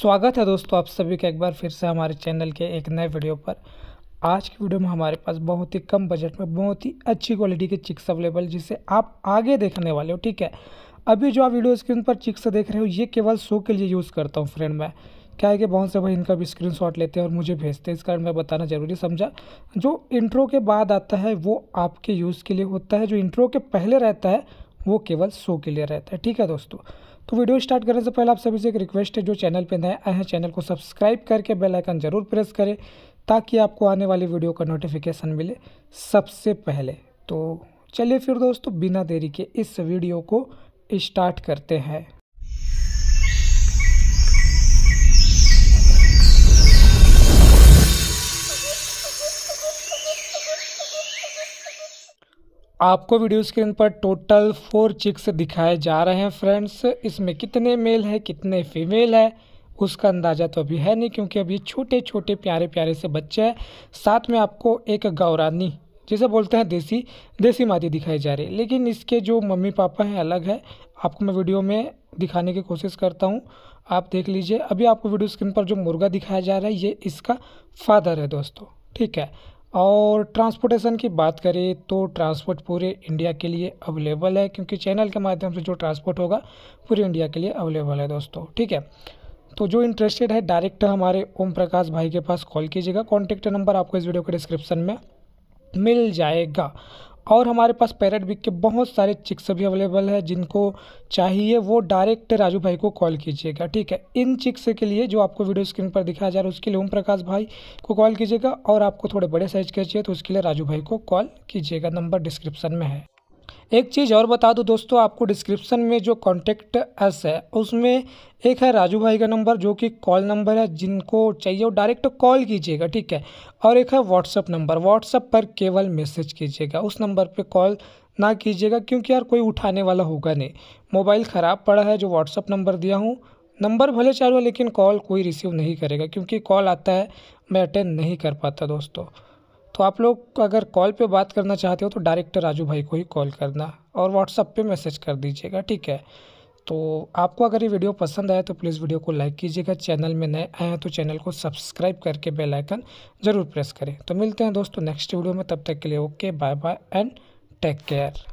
स्वागत है दोस्तों आप सभी का एक बार फिर से हमारे चैनल के एक नए वीडियो पर आज की वीडियो में हमारे पास बहुत ही कम बजट में बहुत ही अच्छी क्वालिटी के चिक्स अवेलेबल जिसे आप आगे देखने वाले हो ठीक है अभी जो आप वीडियो स्क्रीन पर चिक्स देख रहे हो ये केवल शो के लिए यूज़ करता हूँ फ्रेंड मैं क्या है कि बहुत से भाई इनका भी स्क्रीन शॉट लेते हैं और मुझे भेजते हैं इस कारण मैं बताना ज़रूरी समझा जो इंट्रो के बाद आता है वो आपके यूज़ के लिए होता है जो इंट्रो के पहले रहता है वो केवल शो के लिए रहता है ठीक है दोस्तों तो वीडियो स्टार्ट करने से पहले आप सभी से एक रिक्वेस्ट है जो चैनल पर नए आए हैं चैनल को सब्सक्राइब करके बेल आइकन जरूर प्रेस करें ताकि आपको आने वाली वीडियो का नोटिफिकेशन मिले सबसे पहले तो चलिए फिर दोस्तों बिना देरी के इस वीडियो को स्टार्ट करते हैं आपको वीडियो स्क्रीन पर टोटल फोर चिक्स दिखाए जा रहे हैं फ्रेंड्स इसमें कितने मेल है कितने फीमेल है उसका अंदाज़ा तो अभी है नहीं क्योंकि अभी छोटे छोटे प्यारे प्यारे से बच्चे हैं साथ में आपको एक गौरानी जिसे बोलते हैं देसी देसी मादी दिखाई जा रही है लेकिन इसके जो मम्मी पापा हैं अलग है आपको मैं वीडियो में दिखाने की कोशिश करता हूँ आप देख लीजिए अभी आपको वीडियो स्क्रीन पर जो मुर्गा दिखाया जा रहा है ये इसका फादर है दोस्तों ठीक है और ट्रांसपोर्टेशन की बात करें तो ट्रांसपोर्ट पूरे इंडिया के लिए अवेलेबल है क्योंकि चैनल के माध्यम से जो ट्रांसपोर्ट होगा पूरे इंडिया के लिए अवेलेबल है दोस्तों ठीक है तो जो इंटरेस्टेड है डायरेक्ट हमारे ओम प्रकाश भाई के पास कॉल कीजिएगा कॉन्टैक्ट नंबर आपको इस वीडियो के डिस्क्रिप्शन में मिल जाएगा और हमारे पास पैरेट बिक के बहुत सारे चिक्स भी अवेलेबल है जिनको चाहिए वो डायरेक्ट राजू भाई को कॉल कीजिएगा ठीक है इन चिक्स के लिए जो आपको वीडियो स्क्रीन पर दिखाया जा रहा है उसके लिए ओम प्रकाश भाई को कॉल कीजिएगा और आपको थोड़े बड़े साइज के चाहिए तो उसके लिए राजू भाई को कॉल कीजिएगा नंबर डिस्क्रिप्शन में है एक चीज़ और बता दूँ दोस्तों आपको डिस्क्रिप्शन में जो कॉन्टेक्ट एस है उसमें एक है राजू भाई का नंबर जो कि कॉल नंबर है जिनको चाहिए वो डायरेक्ट कॉल कीजिएगा ठीक है और एक है व्हाट्सअप नंबर व्हाट्सअप पर केवल मैसेज कीजिएगा उस नंबर पर कॉल ना कीजिएगा क्योंकि यार कोई उठाने वाला होगा नहीं मोबाइल ख़राब पड़ा है जो व्हाट्सअप नंबर दिया हूँ नंबर भले चालू है लेकिन कॉल कोई रिसीव नहीं करेगा क्योंकि कॉल आता है मैं अटेंड नहीं कर पाता दोस्तों तो आप लोग अगर कॉल पे बात करना चाहते हो तो डायरेक्ट राजू भाई को ही कॉल करना और व्हाट्सअप पे मैसेज कर दीजिएगा ठीक है तो आपको अगर ये वीडियो पसंद आया तो प्लीज़ वीडियो को लाइक कीजिएगा चैनल में नए आए हैं तो चैनल को सब्सक्राइब करके बेल आइकन ज़रूर प्रेस करें तो मिलते हैं दोस्तों नेक्स्ट वीडियो में तब तक के लिए okay bye bye and take care